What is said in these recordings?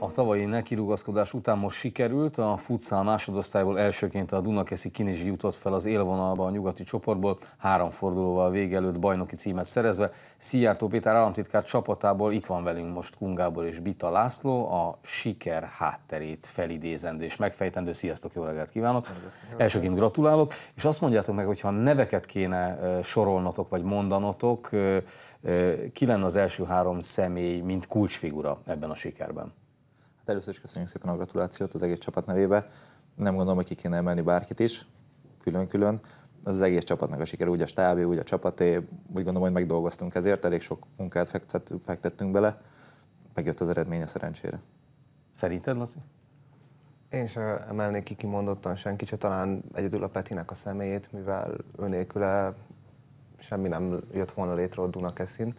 A tavalyi nekirugaszkodás után most sikerült, a futszál másodosztályból elsőként a Dunakeszi Kinizsi jutott fel az élvonalba a nyugati csoportból, három fordulóval vége előtt bajnoki címet szerezve. Szijjártó Péter államtitkár csapatából itt van velünk most Kungábor és Bita László, a siker hátterét felidézendő és megfejtendő. Sziasztok, jó reggelt kívánok! Jó, elsőként gratulálok, és azt mondjátok meg, hogyha neveket kéne sorolnotok vagy mondanotok, ki lenne az első három személy, mint kulcsfigura ebben a sikerben? Hát először is köszönjük szépen a gratulációt az egész csapat nevébe. Nem gondolom, hogy ki kéne emelni bárkit is, külön-külön. Ez az egész csapatnak a sikere, úgy a stábé, úgy a csapaté, úgy gondolom, hogy megdolgoztunk ezért, elég sok munkát fektettünk bele, megjött az eredménye szerencsére. Szerinted, Laci? Én sem emelnék ki kimondottan senki, csak talán egyedül a Petinek a személyét, mivel ő nélküle semmi nem jött volna létre a Dunakeszin.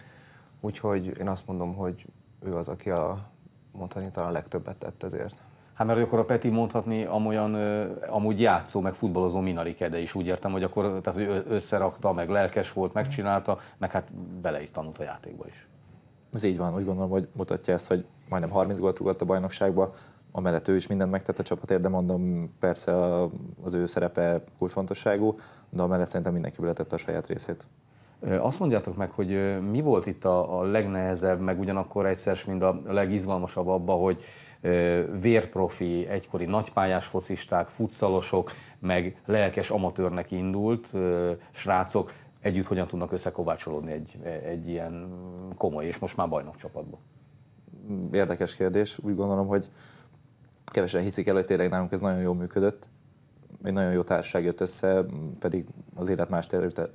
Úgyhogy én azt mondom, hogy ő az, aki a mondhatni talán legtöbbet tett ezért. Hát mert akkor a Peti mondhatni amolyan, amúgy játszó, meg futballozó kede is úgy értem, hogy akkor tehát, hogy összerakta, meg lelkes volt, megcsinálta, meg hát bele is tanult a játékba is. Ez így van, úgy gondolom, hogy mutatja ezt, hogy majdnem 30 gólt rúgott a bajnokságba, amellett ő is mindent megtett a csapatért, de mondom, persze az ő szerepe kulcsfontosságú, de amellett szerintem mindenki beletette a saját részét. Azt mondjátok meg, hogy mi volt itt a, a legnehezebb, meg ugyanakkor egyszer, mind a legizgalmasabb abba, hogy vérprofi, egykori nagypályás focisták, futszalosok, meg lelkes amatőrnek indult srácok együtt hogyan tudnak összekovácsolódni egy, e, egy ilyen komoly és most már bajnok csapatba? Érdekes kérdés. Úgy gondolom, hogy kevesen hiszik el, hogy tényleg nálunk ez nagyon jól működött egy nagyon jó társaság jött össze, pedig az élet más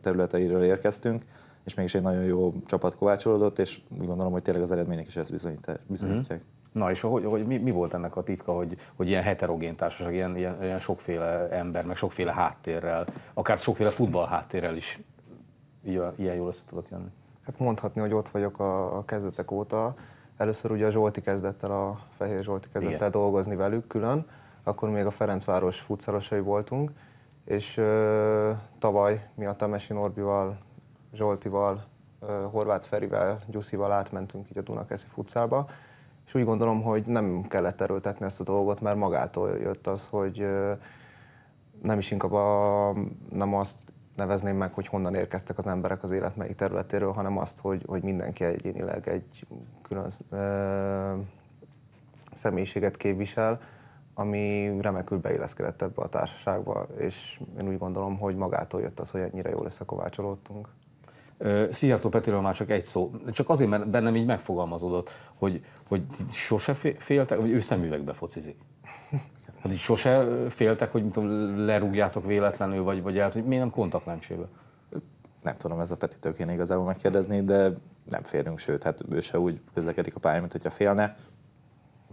területeiről érkeztünk, és mégis egy nagyon jó csapat kovácsolódott, és úgy gondolom, hogy tényleg az eredmények is ezt mhm. bizonyítják. Mm. Na és hogy, hogy mi, mi volt ennek a titka, hogy, hogy ilyen heterogén társaság, ilyen, ilyen, ilyen sokféle ember, meg sokféle háttérrel, akár sokféle futball háttérrel is ilyen, ilyen jól össze tudott jönni? Hát mondhatni, hogy ott vagyok a, a kezdetek óta. Először ugye a Zsolti kezdett el, a Fehér Zsolti kezdett el dolgozni velük külön, akkor még a Ferencváros futszalosai voltunk, és ö, tavaly mi a Temesi Norbival, Zsoltival, ö, Horváth Ferivel, Gyuszival átmentünk így a Dunakeszi futszába, és úgy gondolom, hogy nem kellett erőltetni ezt a dolgot, mert magától jött az, hogy ö, nem is inkább a, nem azt nevezném meg, hogy honnan érkeztek az emberek az élet melyik területéről, hanem azt, hogy, hogy mindenki egyénileg egy külön ö, személyiséget képvisel, ami remekül beilleszkedett ebbe a társaságba, és én úgy gondolom, hogy magától jött az, hogy ennyire jól összekovácsolódtunk. Szijjártó Petiről már csak egy szó. Csak azért, mert bennem így megfogalmazódott, hogy, hogy sose féltek, vagy ő szemüvegbe focizik. Hát így sose féltek, hogy tudom, lerúgjátok véletlenül, vagy, vagy el, hogy miért nem kontaktlencsébe? Nem tudom, ez a Petitől kéne igazából megkérdezni, de nem férünk, sőt, hát ő se úgy közlekedik a pályán, mint hogyha félne.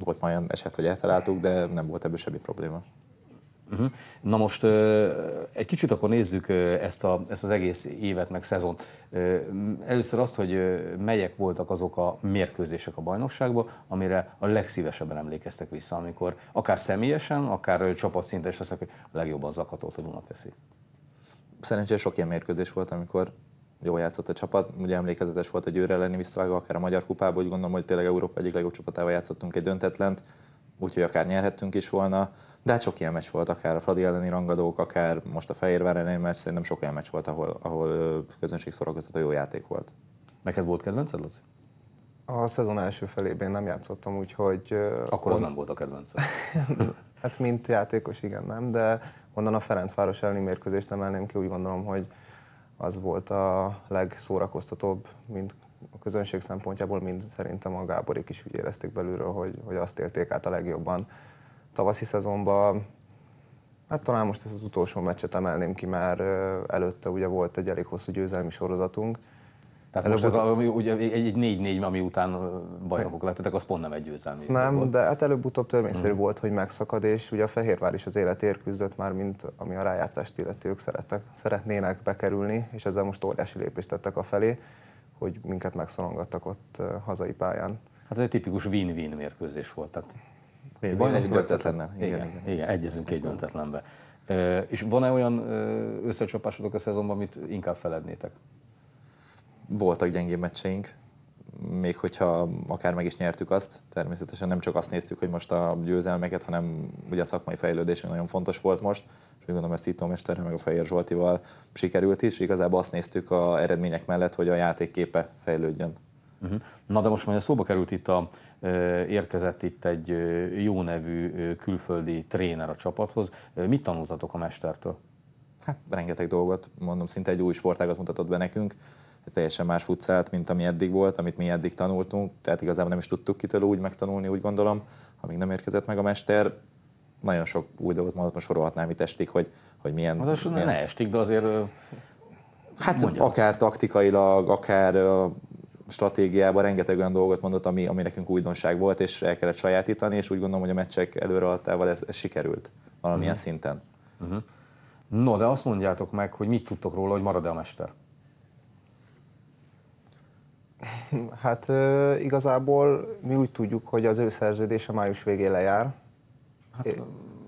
Volt már olyan eset, hogy eltaláltuk, de nem volt ebből semmi probléma. Uh-huh. Na most egy kicsit akkor nézzük ezt, a, ezt az egész évet, meg szezon. Először azt, hogy melyek voltak azok a mérkőzések a bajnokságban, amire a legszívesebben emlékeztek vissza, amikor akár személyesen, akár csapatszinten és azt hogy a legjobban zakatolt a Duna teszi. Szerencsére sok ilyen mérkőzés volt, amikor jól játszott a csapat. Ugye emlékezetes volt a Győr elleni visszavágó, akár a Magyar Kupában, úgy gondolom, hogy tényleg Európa egyik legjobb csapatával játszottunk egy döntetlent, úgyhogy akár nyerhettünk is volna. De hát sok ilyen meccs volt, akár a Fradi elleni rangadók, akár most a Fehérvár elleni meccs, szerintem sok ilyen meccs volt, ahol, ahol közönség szórakoztató jó játék volt. Neked volt kedvenced, Laci? A szezon első felében nem játszottam, úgyhogy... Akkor az nem volt a kedvenced. hát mint játékos igen, nem, de onnan a Ferencváros elleni mérkőzést emelném ki, úgy gondolom, hogy az volt a legszórakoztatóbb, mint a közönség szempontjából, mind szerintem a Gáborik is úgy érezték belülről, hogy, hogy azt élték át a legjobban. Tavaszi szezonban, hát talán most ezt az utolsó meccset emelném ki, már előtte ugye volt egy elég hosszú győzelmi sorozatunk, tehát Előbb most ez a, ugye egy 4-4, ami után bajnokok lettetek, az pont nem egy győzelmi. Izé nem, volt. de hát előbb-utóbb törvényszerű hmm. volt, hogy megszakad, és ugye a Fehérvár is az életért küzdött már, mint ami a rájátszást illeti, ők szerettek, szeretnének bekerülni, és ezzel most óriási lépést tettek a felé, hogy minket megszorongattak ott hazai pályán. Hát ez egy tipikus win-win mérkőzés volt. Tehát Én bajnok egy döntetlen. Igen, igen, igen, igen, egyezünk egy döntetlenbe. És van-e olyan összecsapásodok a szezonban, amit inkább felednétek? voltak gyengébb meccseink, még hogyha akár meg is nyertük azt, természetesen nem csak azt néztük, hogy most a győzelmeket, hanem ugye a szakmai fejlődés nagyon fontos volt most, és úgy gondolom ezt a Mesterre, meg a Fehér Zsoltival sikerült is, igazából azt néztük a eredmények mellett, hogy a játék képe fejlődjön. Mhm. Na de most már szóba került itt a, érkezett itt egy jó nevű külföldi tréner a csapathoz. Mit tanultatok a mestertől? Hát rengeteg dolgot, mondom, szinte egy új sportágat mutatott be nekünk teljesen más futszált, mint ami eddig volt, amit mi eddig tanultunk, tehát igazából nem is tudtuk kitől úgy megtanulni, úgy gondolom, amíg nem érkezett meg a mester. Nagyon sok új dolgot mondott, most sorolhatnám itt estig, hogy, hogy milyen... Az milyen... ne estig, de azért... Hát mondjam. akár taktikailag, akár stratégiában rengeteg olyan dolgot mondott, ami, ami nekünk újdonság volt, és el kellett sajátítani, és úgy gondolom, hogy a meccsek előreadtával ez, ez sikerült valamilyen uh-huh. szinten. Uh-huh. No, de azt mondjátok meg, hogy mit tudtok róla, hogy marad-e a mester? Hát igazából mi úgy tudjuk, hogy az ő szerződése május végén lejár. Hát, é,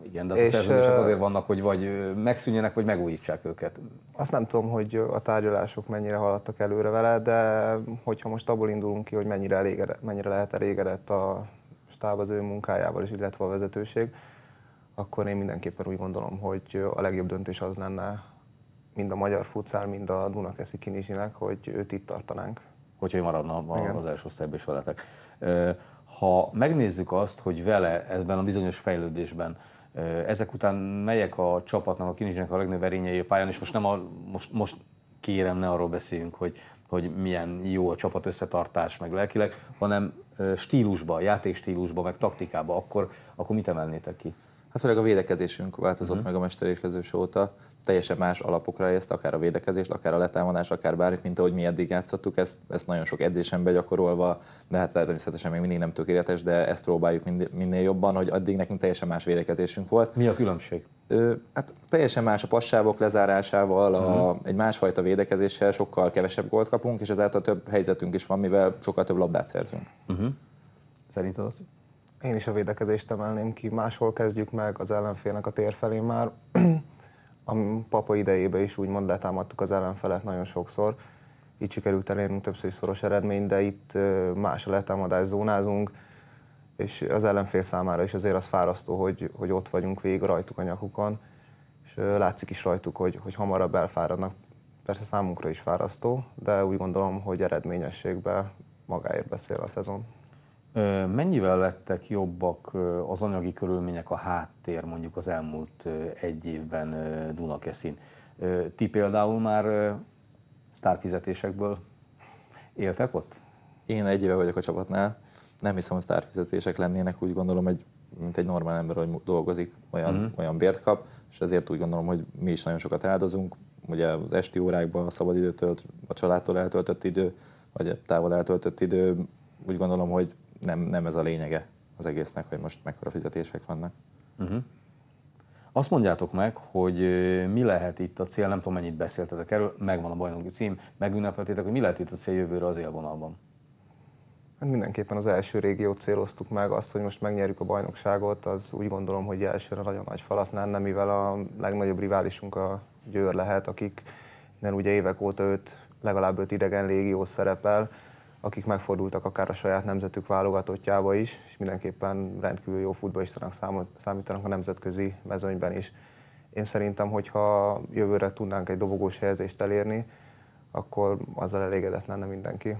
igen, de hát a szerződések azért vannak, hogy vagy megszűnjenek, vagy megújítsák őket. Azt nem tudom, hogy a tárgyalások mennyire haladtak előre vele, de hogyha most abból indulunk ki, hogy mennyire, elégedett, mennyire lehet elégedett a stáb az ő munkájával, és illetve a vezetőség, akkor én mindenképpen úgy gondolom, hogy a legjobb döntés az lenne mind a magyar futszál, mind a Dunakeszi Kinizsinek, hogy őt itt tartanánk hogyha én maradna az első osztályban is veletek. Ha megnézzük azt, hogy vele ezben a bizonyos fejlődésben, ezek után melyek a csapatnak, a kinizsnek a legnagyobb erényei a pályán, és most, nem a, most, most kérem, ne arról beszéljünk, hogy, hogy milyen jó a csapat összetartás, meg lelkileg, hanem stílusba, játékstílusba, meg taktikába, akkor, akkor mit emelnétek ki? Hát főleg a védekezésünk változott uh-huh. meg a mesterérkezős óta. Teljesen más alapokra ezt, akár a védekezést, akár a letámadás, akár bármit, mint ahogy mi eddig játszottuk. Ezt, ezt nagyon sok edzésen begyakorolva, de hát természetesen még mindig nem tökéletes, de ezt próbáljuk mind, minél jobban, hogy addig nekünk teljesen más védekezésünk volt. Mi a különbség? Ö, hát teljesen más a passávok lezárásával, a, uh-huh. egy másfajta védekezéssel sokkal kevesebb gólt kapunk, és ezáltal több helyzetünk is van, mivel sokkal több labdát szerzünk. Uh-huh. Szerinted azt? Én is a védekezést emelném ki. Máshol kezdjük meg az ellenfélnek a tér felé már. a papa idejében is úgymond letámadtuk az ellenfelet nagyon sokszor. Így sikerült elérnünk többször is szoros eredmény, de itt más a letámadás zónázunk, és az ellenfél számára is azért az fárasztó, hogy, hogy ott vagyunk végig rajtuk a nyakukon, és látszik is rajtuk, hogy, hogy hamarabb elfáradnak. Persze számunkra is fárasztó, de úgy gondolom, hogy eredményességben magáért beszél a szezon. Mennyivel lettek jobbak az anyagi körülmények, a háttér mondjuk az elmúlt egy évben Dunakeszin? Ti például már sztárfizetésekből éltek ott? Én egy éve vagyok a csapatnál. Nem hiszem, hogy sztárfizetések lennének, úgy gondolom, hogy mint egy normál ember, hogy dolgozik, olyan, uh-huh. olyan bért kap, és ezért úgy gondolom, hogy mi is nagyon sokat áldozunk. Ugye az esti órákban a szabadidőtől, a családtól eltöltött idő, vagy távol eltöltött idő, úgy gondolom, hogy nem, nem ez a lényege az egésznek, hogy most mekkora fizetések vannak. Uh-huh. Azt mondjátok meg, hogy mi lehet itt a cél, nem tudom mennyit beszéltetek erről, megvan a bajnoki cím, megünnepeltétek, hogy mi lehet itt a cél jövőre az élvonalban? Hát mindenképpen az első régiót céloztuk meg, azt, hogy most megnyerjük a bajnokságot, az úgy gondolom, hogy elsőre nagyon nagy falat nem mivel a legnagyobb riválisunk a Győr lehet, akiknél ugye évek óta öt, legalább öt idegen légió szerepel, akik megfordultak akár a saját nemzetük válogatottjába is, és mindenképpen rendkívül jó futballistának számítanak a nemzetközi mezőnyben is. Én szerintem, hogyha jövőre tudnánk egy dobogós helyezést elérni, akkor azzal elégedett lenne mindenki.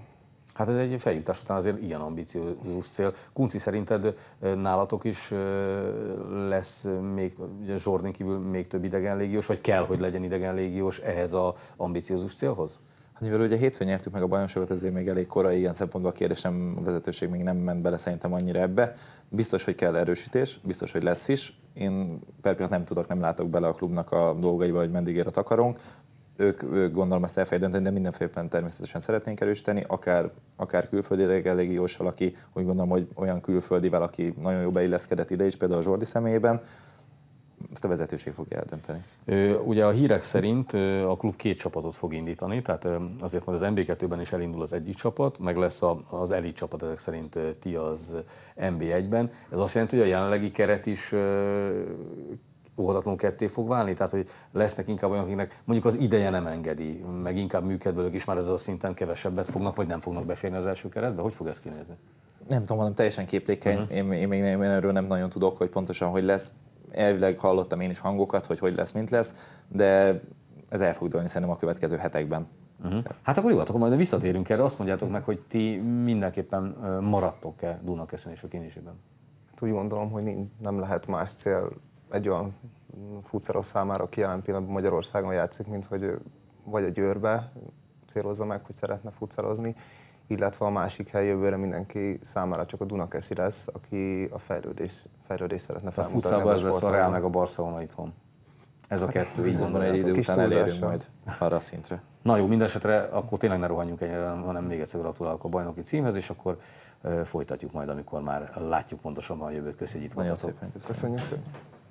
Hát ez egy feljutás után azért ilyen ambiciózus cél. Kunci, szerinted nálatok is lesz még, ugye Zsornin kívül még több idegen légiós, vagy kell, hogy legyen idegen légiós ehhez az ambiciózus célhoz? mivel ugye hétfőn nyertük meg a bajnokságot, ezért még elég korai ilyen szempontból a kérdésem, a vezetőség még nem ment bele szerintem annyira ebbe. Biztos, hogy kell erősítés, biztos, hogy lesz is. Én per nem tudok, nem látok bele a klubnak a dolgaiba, hogy a takarónk. Ők, ők gondolom ezt el dönteni, de mindenféleképpen természetesen szeretnénk erősíteni, akár, akár külföldi legjóssal, aki úgy gondolom, hogy olyan külföldivel, aki nagyon jó beilleszkedett ide is, például a Zsordi személyében, ezt a vezetőség fogja eldönteni. Ugye a hírek szerint a klub két csapatot fog indítani, tehát azért majd az MB2-ben is elindul az egyik csapat, meg lesz az elit csapat ezek szerint ti az MB1-ben. Ez azt jelenti, hogy a jelenlegi keret is óhatatlanul ketté fog válni? Tehát, hogy lesznek inkább olyanok, akiknek mondjuk az ideje nem engedi, meg inkább műkedvelők is már ez a szinten kevesebbet fognak, vagy nem fognak beférni az első keretbe? Hogy fog ez kinézni? Nem tudom, hanem teljesen képlékeny. Uh-huh. Én, én még nem, én erről nem nagyon tudok, hogy pontosan hogy lesz elvileg hallottam én is hangokat, hogy hogy lesz, mint lesz, de ez el fog dőlni szerintem a következő hetekben. Uh-huh. Hát akkor jó, akkor majd visszatérünk erre, azt mondjátok meg, hogy ti mindenképpen maradtok-e Dunakeszen és a Kinizsiben? Hát úgy gondolom, hogy nem lehet más cél egy olyan futszeros számára, aki jelen pillanatban Magyarországon játszik, mint hogy vagy a Győrbe célozza meg, hogy szeretne futszerozni, illetve a másik hely jövőre mindenki számára csak a Dunakeszi lesz, aki a fejlődés, fejlődés szeretne felmutatni. A futszában ez lesz a Real meg a Barcelona itthon. Ez a hát, kettő. Hát, így egy idő után elérünk majd arra a szintre. Na jó, minden esetre akkor tényleg ne rohanjunk ennyire, hanem még egyszer gratulálok a bajnoki címhez, és akkor folytatjuk majd, amikor már látjuk pontosan a jövőt. Köszönjük, hogy itt Nagyon Szépen, köszönjük. köszönjük.